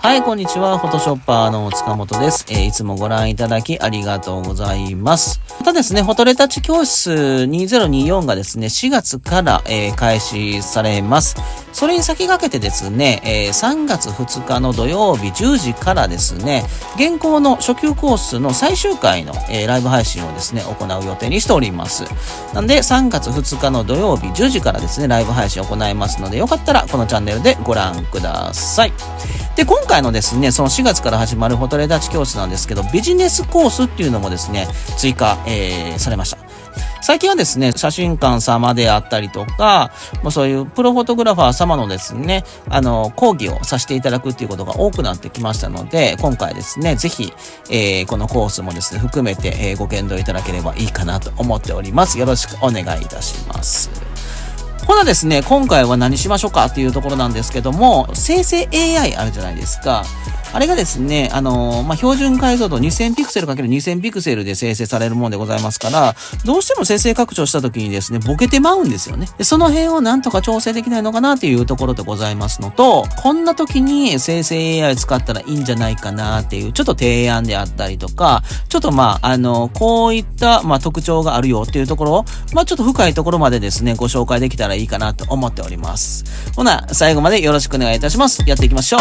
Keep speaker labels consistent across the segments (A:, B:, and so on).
A: はい、こんにちは。フォトショッパーの塚本です。えー、いつもご覧いただきありがとうございます。またですね、フォトレタッチ教室2024がですね、4月から、えー、開始されます。それに先駆けてですね、えー、3月2日の土曜日10時からですね、現行の初級コースの最終回の、えライブ配信をですね、行う予定にしております。なんで、3月2日の土曜日10時からですね、ライブ配信を行いますので、よかったらこのチャンネルでご覧ください。で、今回のですね、その4月から始まるホォトレち教室なんですけど、ビジネスコースっていうのもですね、追加、えー、されました。最近はですね、写真館様であったりとか、まそういうプロフォトグラファー様のですね、あの、講義をさせていただくっていうことが多くなってきましたので、今回ですね、ぜひ、えー、このコースもですね、含めて、えー、ご検討いただければいいかなと思っております。よろしくお願いいたします。ほなですね、今回は何しましょうかっていうところなんですけども、生成 AI あるじゃないですか。あれがですね、あのー、まあ、標準解像度2000ピクセル ×2000 ピクセルで生成されるもんでございますから、どうしても生成拡張した時にですね、ボケてまうんですよね。その辺をなんとか調整できないのかなというところでございますのと、こんな時に生成 AI 使ったらいいんじゃないかなっていう、ちょっと提案であったりとか、ちょっとまあ、あのー、こういった、まあ、特徴があるよっていうところを、まあ、ちょっと深いところまでですね、ご紹介できたらいいかなと思っております。ほな、最後までよろしくお願いいたします。やっていきましょう。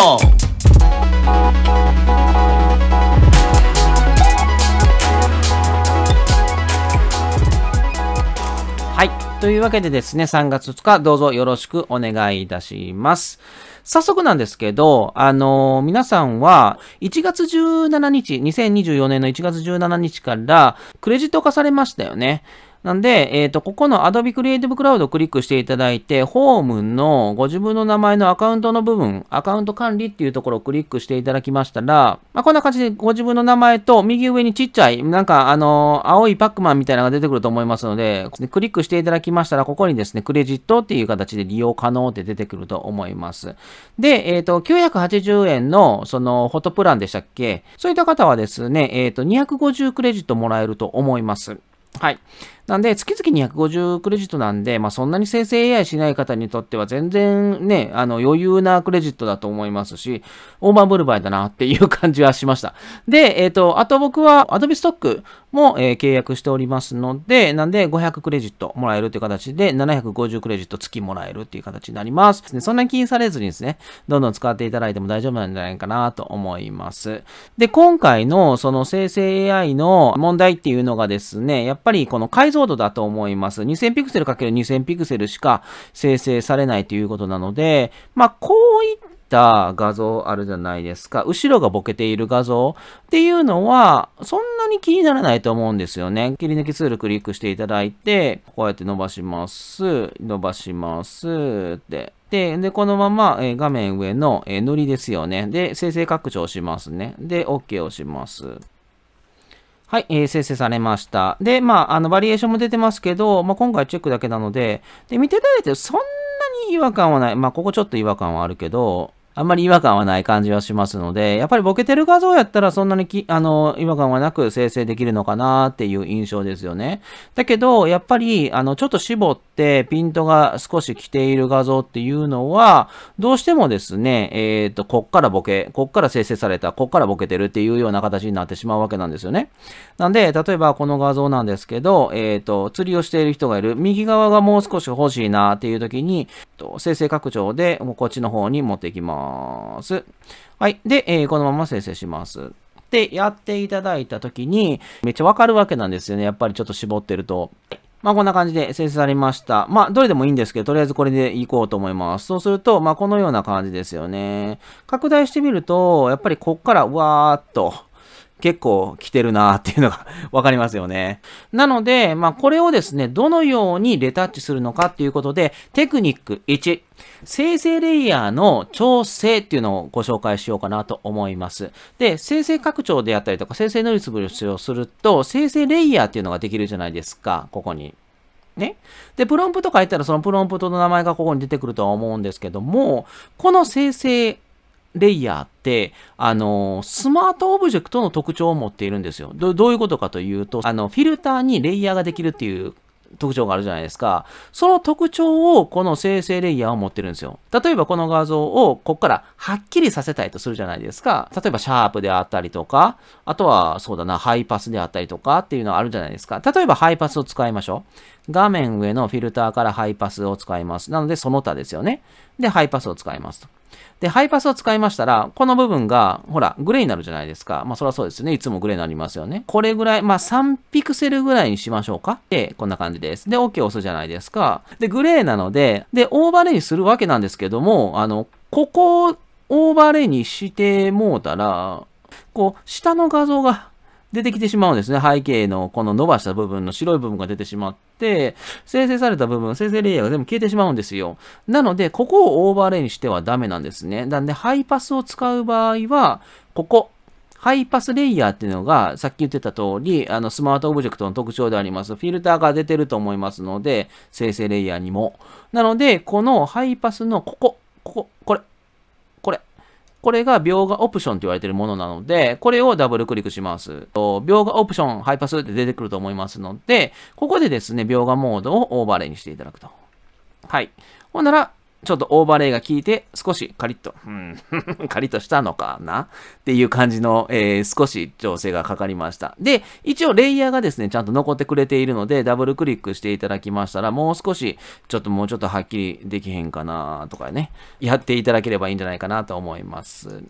A: はい。というわけでですね、3月2日、どうぞよろしくお願いいたします。早速なんですけど、あのー、皆さんは、1月17日、2024年の1月17日から、クレジット化されましたよね。なんで、えっ、ー、と、ここの Adobe Creative Cloud をクリックしていただいて、ホームのご自分の名前のアカウントの部分、アカウント管理っていうところをクリックしていただきましたら、まあ、こんな感じでご自分の名前と右上にちっちゃい、なんかあのー、青いパックマンみたいなのが出てくると思いますので、クリックしていただきましたら、ここにですね、クレジットっていう形で利用可能って出てくると思います。で、えっ、ー、と、980円のそのフォトプランでしたっけそういった方はですね、えっ、と、250クレジットもらえると思います。はい。なんで、月々250クレジットなんで、まあ、そんなに生成 AI しない方にとっては全然ね、あの、余裕なクレジットだと思いますし、オーバーブルバイだなっていう感じはしました。で、えっ、ー、と、あと僕はアドビストックも、えー、契約しておりますので、なんで500クレジットもらえるという形で、750クレジット月もらえるっていう形になります。そんなに気にされずにですね、どんどん使っていただいても大丈夫なんじゃないかなと思います。で、今回のその生成 AI の問題っていうのがですね、やっぱりこの像度だと思います。2000ピクセル ×2000 ピクセルしか生成されないということなので、まあ、こういった画像あるじゃないですか。後ろがボケている画像っていうのは、そんなに気にならないと思うんですよね。切り抜きツールクリックしていただいて、こうやって伸ばします。伸ばします。って。で、で、このまま、えー、画面上の、えー、塗りですよね。で、生成拡張しますね。で、OK をします。はい、えー、生成されました。で、まあ、あの、バリエーションも出てますけど、まあ、今回チェックだけなので、で、見ていただいてそんなに違和感はない。まあ、ここちょっと違和感はあるけど、あんまり違和感はない感じはしますので、やっぱりボケてる画像やったらそんなにき、あの、違和感はなく生成できるのかなっていう印象ですよね。だけど、やっぱり、あの、ちょっと絞ってピントが少し来ている画像っていうのは、どうしてもですね、えっ、ー、と、こっからボケ、こっから生成された、こっからボケてるっていうような形になってしまうわけなんですよね。なんで、例えばこの画像なんですけど、えっ、ー、と、釣りをしている人がいる、右側がもう少し欲しいなっていう時に、生成拡張でこっちの方に持っていきます。ます。はい。で、えー、このまま生成します。で、やっていただいたときに、めっちゃわかるわけなんですよね。やっぱりちょっと絞ってると。まあこんな感じで生成されました。まあどれでもいいんですけど、とりあえずこれでいこうと思います。そうすると、まあこのような感じですよね。拡大してみると、やっぱりこっからわーっと結構来てるなーっていうのがわかりますよね。なので、まあこれをですね、どのようにレタッチするのかっていうことで、テクニック1、生成レイヤーの調整っていうのをご紹介しようかなと思います。で、生成拡張であったりとか、生成のリスブルをすると、生成レイヤーっていうのができるじゃないですか、ここに。ね。で、プロンプト書いたらそのプロンプトの名前がここに出てくるとは思うんですけども、この生成レイヤーって、あの、スマートオブジェクトの特徴を持っているんですよ。どういうことかというと、あの、フィルターにレイヤーができるっていう特徴があるじゃないですか。その特徴をこの生成レイヤーを持ってるんですよ。例えばこの画像をここからはっきりさせたいとするじゃないですか。例えばシャープであったりとか、あとはそうだな、ハイパスであったりとかっていうのはあるじゃないですか。例えばハイパスを使いましょう。画面上のフィルターからハイパスを使います。なのでその他ですよね。で、ハイパスを使いますと。で、ハイパスを使いましたら、この部分が、ほら、グレーになるじゃないですか。まあ、そりゃそうですね。いつもグレーになりますよね。これぐらい、まあ、3ピクセルぐらいにしましょうか。で、こんな感じです。で、OK 押すじゃないですか。で、グレーなので、で、オーバーレイにするわけなんですけども、あの、ここをオーバーレイにしてもうたら、こう、下の画像が出てきてしまうんですね。背景のこの伸ばした部分の白い部分が出てしまって、生成された部分、生成レイヤーが全部消えてしまうんですよ。なので、ここをオーバーレイにしてはダメなんですね。なんで、ハイパスを使う場合は、ここ、ハイパスレイヤーっていうのが、さっき言ってた通り、あの、スマートオブジェクトの特徴であります。フィルターが出てると思いますので、生成レイヤーにも。なので、このハイパスのここ、ここ、これ、これが描画オプションと言われているものなので、これをダブルクリックします。描画オプション、ハイパスって出てくると思いますので、ここでですね、描画モードをオーバーレイにしていただくと。はい。ほんなら、ちょっとオーバーレイが効いて、少しカリッと、うん、カリッとしたのかなっていう感じの、えー、少し調整がかかりました。で、一応レイヤーがですね、ちゃんと残ってくれているので、ダブルクリックしていただきましたら、もう少し、ちょっともうちょっとはっきりできへんかなとかね、やっていただければいいんじゃないかなと思います。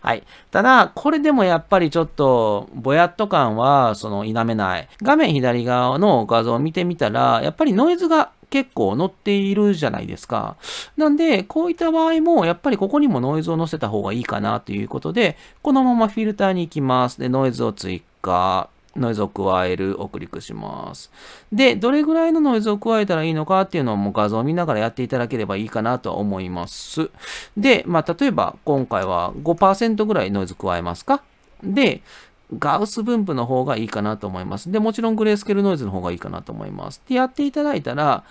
A: はい。ただ、これでもやっぱりちょっと、ぼやっと感は、その、否めない。画面左側の画像を見てみたら、やっぱりノイズが結構載っているじゃないですか。なんで、こういった場合も、やっぱりここにもノイズを載せた方がいいかなということで、このままフィルターに行きます。で、ノイズを追加。ノイズを加えるをクリックします。で、どれぐらいのノイズを加えたらいいのかっていうのをもう画像を見ながらやっていただければいいかなとは思います。で、まあ、例えば今回は5%ぐらいノイズ加えますかで、ガウス分布の方がいいかなと思います。で、もちろんグレースケールノイズの方がいいかなと思います。ってやっていただいたら、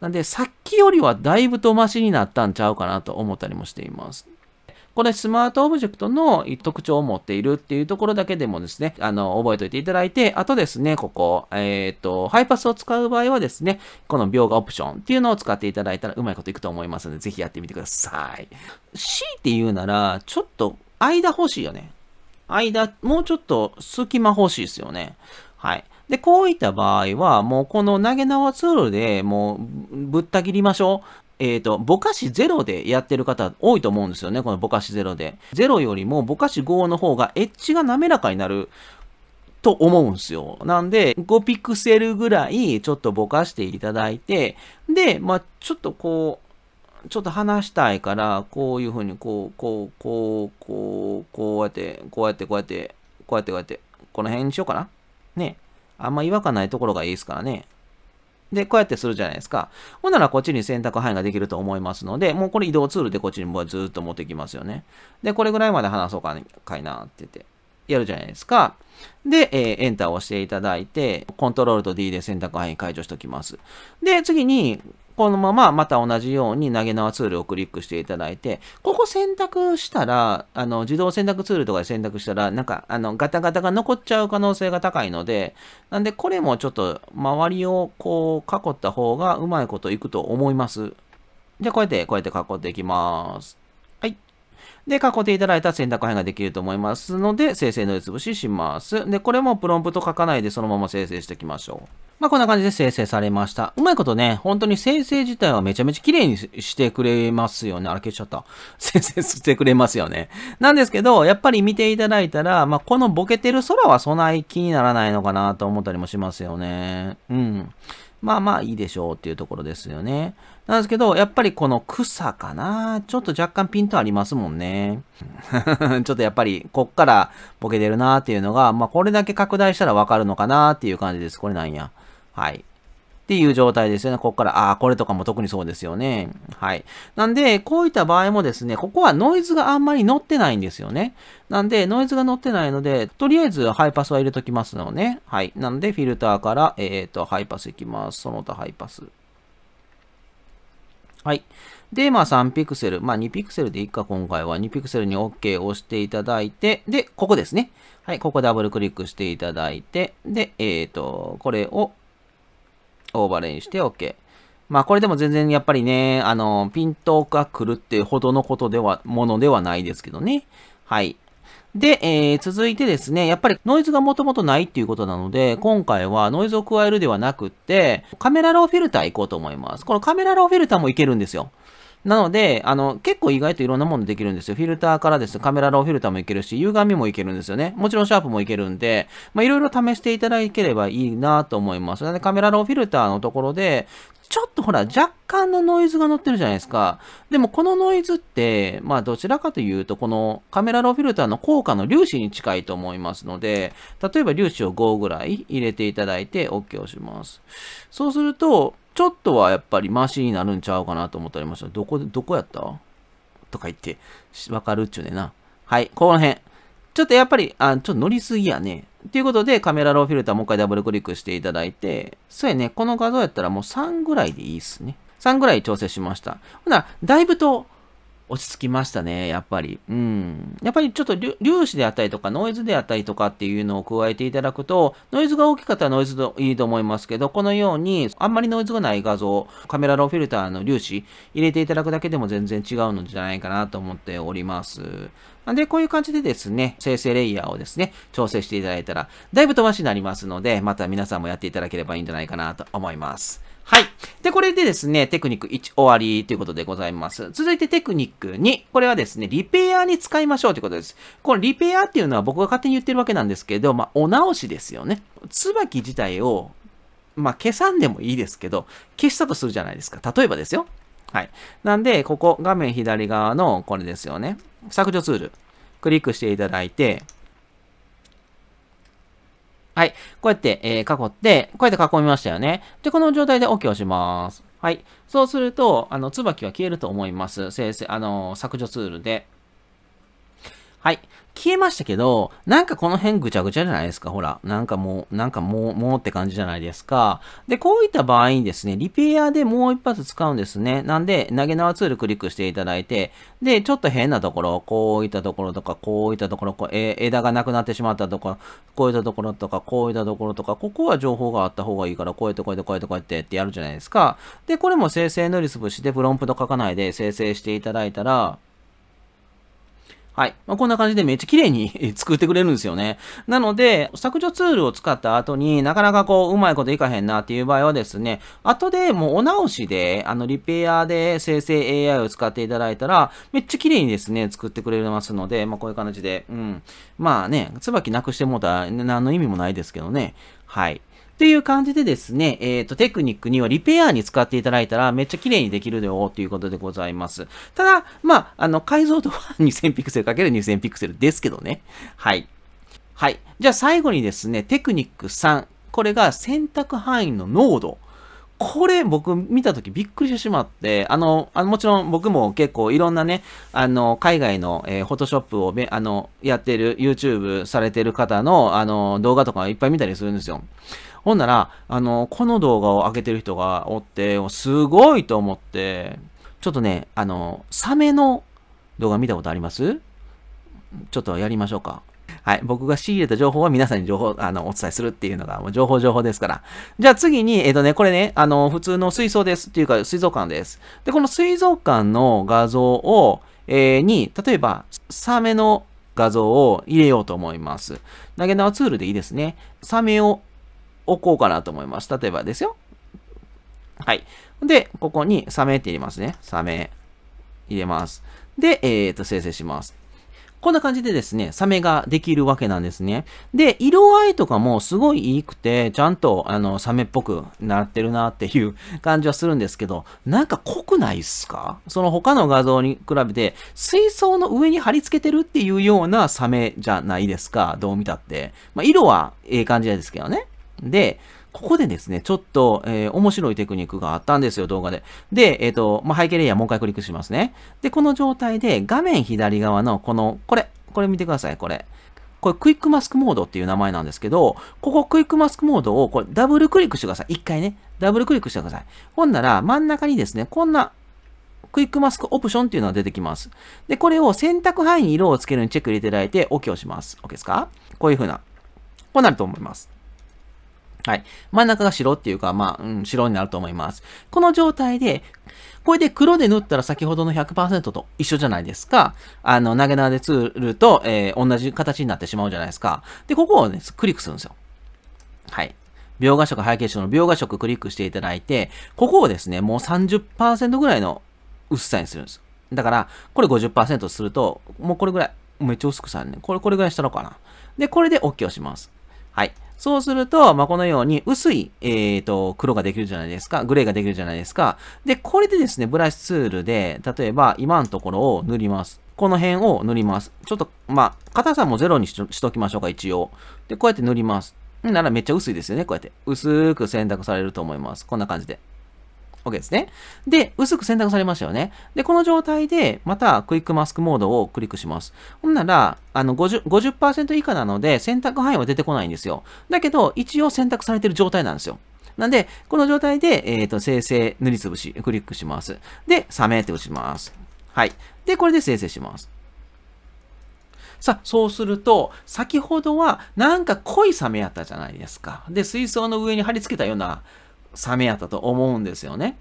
A: なんで、さっきよりはだいぶとマシになったんちゃうかなと思ったりもしています。これスマートオブジェクトの特徴を持っているっていうところだけでもですね、あの、覚えておいていただいて、あとですね、ここ、えっ、ー、と、ハイパスを使う場合はですね、この描画オプションっていうのを使っていただいたらうまいこといくと思いますので、ぜひやってみてください。C って言うなら、ちょっと間欲しいよね。間、もうちょっと隙間欲しいですよね。はい。で、こういった場合は、もうこの投げ縄ツールでもうぶった切りましょう。えっ、ー、と、ぼかし0でやってる方多いと思うんですよね。このぼかし0で。0よりもぼかし5の方がエッジが滑らかになると思うんすよ。なんで、5ピクセルぐらいちょっとぼかしていただいて、で、まあ、ちょっとこう、ちょっと話したいから、こういうふうに、こう、こう、こう、こう、こうやって、こうやって、こうやって、こうやって、こうやって、この辺にしようかな。ね。あんま違和感ないところがいいですからね。で、こうやってするじゃないですか。ほんならこっちに選択範囲ができると思いますので、もうこれ移動ツールでこっちにもうずっと持ってきますよね。で、これぐらいまで話そうか,、ね、かいなって言って。やるじゃないですか。で、えー、エンターを押していただいて、コントロールと D で選択範囲解除しておきます。で、次に、このまままた同じように投げ縄ツールをクリックしていただいて、ここ選択したら、あの、自動選択ツールとかで選択したら、なんか、あの、ガタガタが残っちゃう可能性が高いので、なんで、これもちょっと、周りをこう、囲った方がうまいこといくと思います。じゃあ、こうやって、こうやって囲っていきます。はい。で、囲っていただいた選択範囲ができると思いますので、生成のりつぶしします。で、これもプロンプト書かないでそのまま生成していきましょう。まあこんな感じで生成されました。うまいことね、本当に生成自体はめちゃめちゃ綺麗にしてくれますよね。あれ消しちゃった。生成してくれますよね。なんですけど、やっぱり見ていただいたら、まあこのボケてる空はそない気にならないのかなと思ったりもしますよね。うん。まあまあいいでしょうっていうところですよね。なんですけど、やっぱりこの草かなちょっと若干ピンとありますもんね。ちょっとやっぱりこっからボケてるなーっていうのが、まあこれだけ拡大したらわかるのかなーっていう感じです。これなんや。はい。っていう状態ですよね。ここから、ああ、これとかも特にそうですよね。はい。なんで、こういった場合もですね、ここはノイズがあんまり乗ってないんですよね。なんで、ノイズが乗ってないので、とりあえずハイパスは入れときますのね。はい。なので、フィルターから、えっ、ー、と、ハイパスいきます。その他ハイパス。はい。で、まあ3ピクセル。まあ2ピクセルでいいか、今回は。2ピクセルに OK を押していただいて、で、ここですね。はい、ここダブルクリックしていただいて、で、えっ、ー、と、これをオーバーレインして OK。まあこれでも全然やっぱりね、あの、ピントが来るってほどのことでは、ものではないですけどね。はい。で、えー、続いてですね、やっぱりノイズがもともとないっていうことなので、今回はノイズを加えるではなくって、カメラローフィルター行こうと思います。このカメラローフィルターもいけるんですよ。なので、あの、結構意外といろんなものできるんですよ。フィルターからですカメラローフィルターもいけるし、歪みもいけるんですよね。もちろんシャープもいけるんで、まあ、いろいろ試していただければいいなと思います。で、カメラローフィルターのところで、ちょっとほら、若干のノイズが乗ってるじゃないですか。でも、このノイズって、まあ、どちらかというと、このカメラローフィルターの効果の粒子に近いと思いますので、例えば粒子を5ぐらい入れていただいて OK をします。そうすると、ちょっとはやっぱりマシになるんちゃうかなと思っておりました。どこ、で、どこやったとか言って、わかるっちゅうねな。はい、この辺。ちょっとやっぱり、あ、ちょっと乗りすぎやね。ということで、カメラローフィルターもう一回ダブルクリックしていただいて、そうやね、この画像やったらもう3ぐらいでいいっすね。3ぐらい調整しました。ほな、だいぶと落ち着きましたね、やっぱり。うん。やっぱりちょっと粒子であったりとか、ノイズであったりとかっていうのを加えていただくと、ノイズが大きかったらノイズでいいと思いますけど、このように、あんまりノイズがない画像、カメラローフィルターの粒子入れていただくだけでも全然違うのじゃないかなと思っております。なんで、こういう感じでですね、生成レイヤーをですね、調整していただいたら、だいぶ飛ばしになりますので、また皆さんもやっていただければいいんじゃないかなと思います。はい。で、これでですね、テクニック1終わりということでございます。続いてテクニック2。これはですね、リペアに使いましょうということです。このリペアっていうのは僕が勝手に言ってるわけなんですけど、まあ、お直しですよね。椿自体を、まあ、消さんでもいいですけど、消したとするじゃないですか。例えばですよ。はい。なんで、ここ、画面左側のこれですよね。削除ツール。クリックしていただいて、はい。こうやって、えー、囲って、こうやって囲みましたよね。で、この状態で OK をします。はい。そうすると、あの、椿は消えると思います。生成、あの、削除ツールで。はい。消えましたけど、なんかこの辺ぐちゃぐちゃじゃないですか。ほら、なんかもう、なんかもう、もうって感じじゃないですか。で、こういった場合にですね、リペアでもう一発使うんですね。なんで、投げ縄ツールクリックしていただいて、で、ちょっと変なところ、こういったところとか、こういったところ、こうえ枝がなくなってしまったところ、こういったところとか、こういったところとか、ここは情報があった方がいいから、こうやってこうやってこうやってこうやってってやるじゃないですか。で、これも生成塗りつぶしで、プロンプト書かないで生成していただいたら、はい。まあ、こんな感じでめっちゃ綺麗に 作ってくれるんですよね。なので、削除ツールを使った後になかなかこう、うまいこといかへんなっていう場合はですね、後でもうお直しで、あの、リペアで生成 AI を使っていただいたら、めっちゃ綺麗にですね、作ってくれますので、まあ、こういう感じで、うん。まあね、椿なくしてもうたら何の意味もないですけどね。はい。っていう感じでですね、えっ、ー、と、テクニックにはリペアに使っていただいたらめっちゃ綺麗にできるでよということでございます。ただ、まあ、あの、解像度は2000ピクセル ×2000 ピクセルですけどね。はい。はい。じゃあ最後にですね、テクニック3。これが選択範囲の濃度。これ僕見た時びっくりしてしまって、あの、あのもちろん僕も結構いろんなね、あの、海外の、えー、フォトショップをべあの、やってる、YouTube されてる方の、あの、動画とかいっぱい見たりするんですよ。ほんなら、あの、この動画を上げてる人がおって、すごいと思って、ちょっとね、あの、サメの動画見たことありますちょっとやりましょうか。はい。僕が仕入れた情報は皆さんに情報、あの、お伝えするっていうのが、もう情報情報ですから。じゃあ次に、えっ、ー、とね、これね、あの、普通の水槽です。っていうか、水族館です。で、この水族館の画像を、えー、に、例えば、サメの画像を入れようと思います。投げ縄ツールでいいですね。サメを置こうかなと思います。例えばですよ。はい。で、ここにサメって入れますね。サメ入れます。で、えー、っと、生成します。こんな感じでですね、サメができるわけなんですね。で、色合いとかもすごい良くて、ちゃんとあのサメっぽくなってるなっていう感じはするんですけど、なんか濃くないっすかその他の画像に比べて、水槽の上に貼り付けてるっていうようなサメじゃないですか、どう見たって。まあ、色はええ感じですけどね。で、ここでですね、ちょっと、えー、面白いテクニックがあったんですよ、動画で。で、えっ、ー、と、まあ、背景レイヤーもう一回クリックしますね。で、この状態で画面左側のこの、これ、これ見てください、これ。これクイックマスクモードっていう名前なんですけど、ここクイックマスクモードをこれダブルクリックしてください。一回ね、ダブルクリックしてください。ほんなら真ん中にですね、こんなクイックマスクオプションっていうのが出てきます。で、これを選択範囲に色をつけるにチェック入れていただいて OK をします。OK ですかこういう風な、こうなると思います。はい。真ん中が白っていうか、まあ、うん、白になると思います。この状態で、これで黒で塗ったら先ほどの100%と一緒じゃないですか。あの、投げ縄でーると、えー、同じ形になってしまうじゃないですか。で、ここをね、クリックするんですよ。はい。描画色、背景色の描画色クリックしていただいて、ここをですね、もう30%ぐらいの薄さにするんです。だから、これ50%すると、もうこれぐらい、めっちゃ薄くさるね。これ、これぐらいしたのかな。で、これで OK をします。はい。そうすると、まあ、このように薄い、えっ、ー、と、黒ができるじゃないですか。グレーができるじゃないですか。で、これでですね、ブラシツールで、例えば今のところを塗ります。この辺を塗ります。ちょっと、まあ、硬さもゼロにしときましょうか、一応。で、こうやって塗ります。ならめっちゃ薄いですよね、こうやって。薄く選択されると思います。こんな感じで。わけですね。で、薄く選択されましたよね。で、この状態で、またクイックマスクモードをクリックします。ほんなら、あの50、50%以下なので、選択範囲は出てこないんですよ。だけど、一応選択されてる状態なんですよ。なんで、この状態で、えっ、ー、と、生成、塗りつぶし、クリックします。で、サメって打ちます。はい。で、これで生成します。さあ、そうすると、先ほどはなんか濃いサメやったじゃないですか。で、水槽の上に貼り付けたようなサメやったと思うんですよね。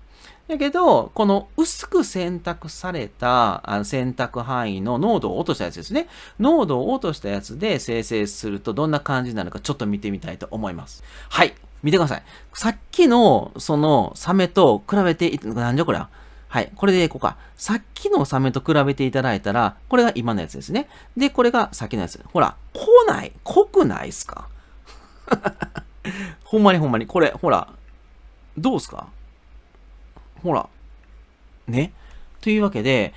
A: だけど、この薄く選択されたあの選択範囲の濃度を落としたやつですね。濃度を落としたやつで生成するとどんな感じになるかちょっと見てみたいと思います。はい。見てください。さっきのそのサメと比べて、なんじゃこりゃ。はい。これでいこうか。さっきのサメと比べていただいたら、これが今のやつですね。で、これがさっきのやつ。ほら、来ない濃くないっすか ほんまにほんまに。これ、ほら、どうすかほら。ね。というわけで、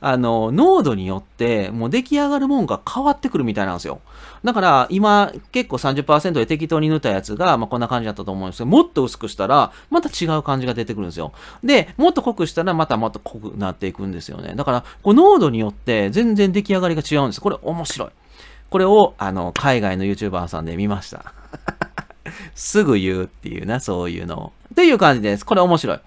A: あの、濃度によって、もう出来上がるもんが変わってくるみたいなんですよ。だから、今、結構30%で適当に塗ったやつが、まあ、こんな感じだったと思うんですけど、もっと薄くしたら、また違う感じが出てくるんですよ。で、もっと濃くしたら、またもっと濃くなっていくんですよね。だから、こう濃度によって、全然出来上がりが違うんです。これ面白い。これを、あの、海外の YouTuber さんで見ました。すぐ言うっていうな、そういうのを。という感じです。これ面白い。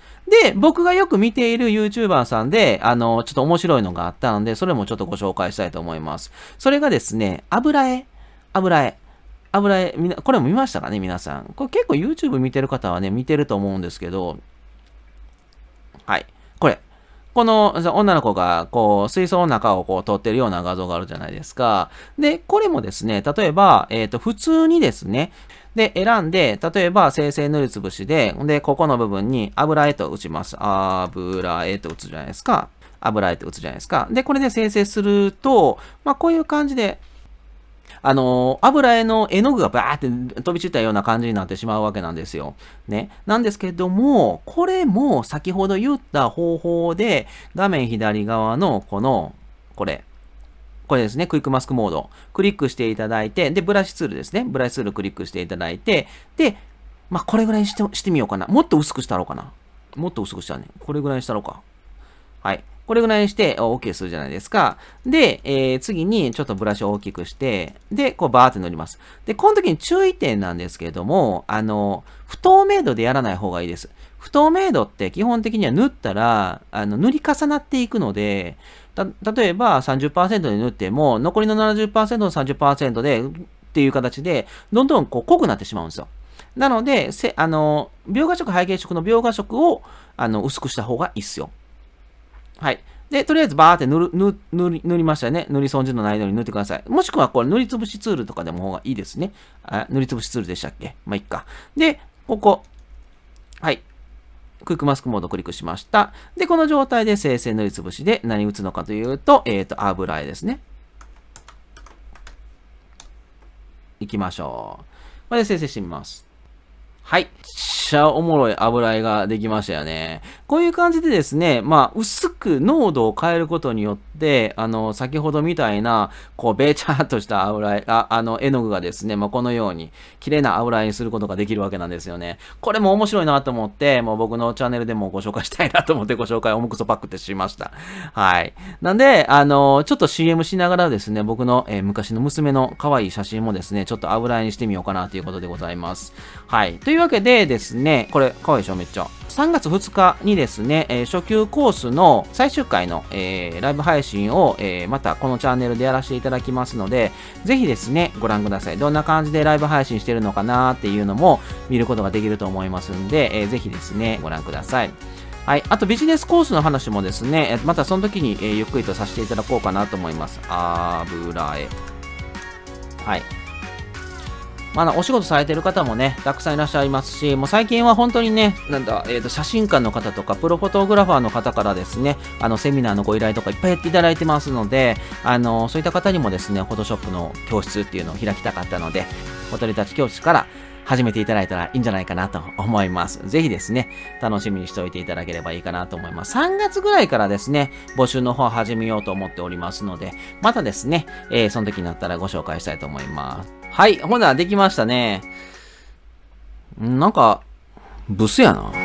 A: で、僕がよく見ている YouTuber さんで、あの、ちょっと面白いのがあったので、それもちょっとご紹介したいと思います。それがですね、油絵。油絵。油絵。みな、これも見ましたかね、皆さん。これ結構 YouTube 見てる方はね、見てると思うんですけど、はい。この女の子がこう水槽の中をこう撮ってるような画像があるじゃないですか。で、これもですね、例えば、えっ、ー、と、普通にですね、で、選んで、例えば、生成塗りつぶしで、で、ここの部分に油絵と打ちます。油絵と打つじゃないですか。油絵と打つじゃないですか。で、これで生成すると、まあ、こういう感じで、あのー、油絵の絵の具がバーって飛び散ったような感じになってしまうわけなんですよ。ね。なんですけども、これも先ほど言った方法で、画面左側のこの、これ、これですね、クイックマスクモード。クリックしていただいて、で、ブラシツールですね。ブラシツールクリックしていただいて、で、まあ、これぐらいにしてしてみようかな。もっと薄くしたろうかな。もっと薄くしたね。これぐらいにしたろうか。はい。これぐらいにして OK するじゃないですか。で、えー、次にちょっとブラシを大きくして、で、こうバーって塗ります。で、この時に注意点なんですけれども、あの、不透明度でやらない方がいいです。不透明度って基本的には塗ったら、あの、塗り重なっていくので、た、例えば30%で塗っても、残りの70%の30%で、っていう形で、どんどんこう濃くなってしまうんですよ。なので、せあの、描画色、背景色の描画色を、あの、薄くした方がいいっすよ。はい。で、とりあえずバーって塗る塗り塗りましたね。塗り損じのないように塗ってください。もしくはこれ塗りつぶしツールとかでも方がいいですね。あ塗りつぶしツールでしたっけまあ、いっか。で、ここ。はい。クイックマスクモードをクリックしました。で、この状態で生成塗りつぶしで何打つのかというと、えっ、ー、と、油絵ですね。いきましょう。これで生成してみます。はい。ちゃおもろい油絵ができましたよね。こういう感じでですね、まあ、薄く濃度を変えることによって、あの、先ほどみたいな、こう、べちゃっとした油絵、ああの、絵の具がですね、まあ、このように、綺麗な油絵にすることができるわけなんですよね。これも面白いなと思って、もう僕のチャンネルでもご紹介したいなと思ってご紹介、オムクソパックってしました。はい。なんで、あの、ちょっと CM しながらですね、僕の、えー、昔の娘の可愛い写真もですね、ちょっと油絵にしてみようかなということでございます。はい。というわけでですね、ね、これ、可愛いでしょ、めっちゃ。3月2日にですね、えー、初級コースの最終回の、えー、ライブ配信を、えー、またこのチャンネルでやらせていただきますので、ぜひですね、ご覧ください。どんな感じでライブ配信してるのかなっていうのも見ることができると思いますんで、えー、ぜひですね、ご覧ください。はい。あとビジネスコースの話もですね、またその時に、えゆっくりとさせていただこうかなと思います。油絵。はい。まあ、お仕事されてる方もね、たくさんいらっしゃいますし、もう最近は本当にね、なんだ、えっ、ー、と、写真館の方とか、プロフォトグラファーの方からですね、あの、セミナーのご依頼とかいっぱいやっていただいてますので、あの、そういった方にもですね、フォトショップの教室っていうのを開きたかったので、おとりたち教室から始めていただいたらいいんじゃないかなと思います。ぜひですね、楽しみにしておいていただければいいかなと思います。3月ぐらいからですね、募集の方始めようと思っておりますので、またですね、えー、その時になったらご紹介したいと思います。はい、ほな、できましたね。なんか、ブスやな。